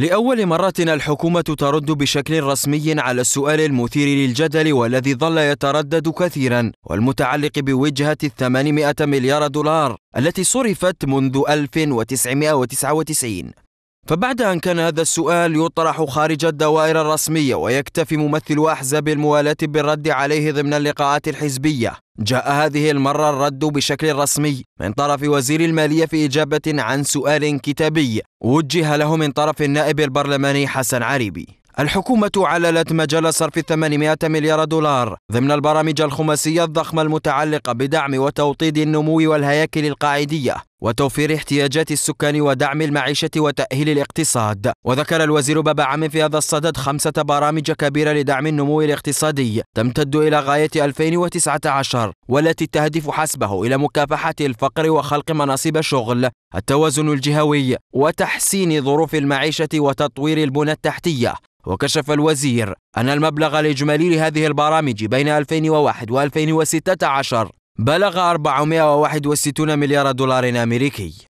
لأول مرة الحكومة ترد بشكل رسمي على السؤال المثير للجدل والذي ظل يتردد كثيرا والمتعلق بوجهة 800 مليار دولار التي صرفت منذ 1999 فبعد أن كان هذا السؤال يطرح خارج الدوائر الرسمية ويكتفي ممثل أحزاب الموالاة بالرد عليه ضمن اللقاءات الحزبية جاء هذه المرة الرد بشكل رسمي من طرف وزير المالية في إجابة عن سؤال كتابي وجه له من طرف النائب البرلماني حسن عريبي الحكومة عللت مجال صرف 800 مليار دولار ضمن البرامج الخماسية الضخمة المتعلقة بدعم وتوطيد النمو والهياكل القاعدية وتوفير احتياجات السكان ودعم المعيشة وتأهيل الاقتصاد وذكر الوزير بابا عام في هذا الصدد خمسة برامج كبيرة لدعم النمو الاقتصادي تمتد إلى غاية 2019 والتي تهدف حسبه إلى مكافحة الفقر وخلق مناصب شغل التوازن الجهوي وتحسين ظروف المعيشة وتطوير البنى التحتية وكشف الوزير أن المبلغ الإجمالي لهذه البرامج بين 2001 و 2016 بلغ 461 مليار دولار أمريكي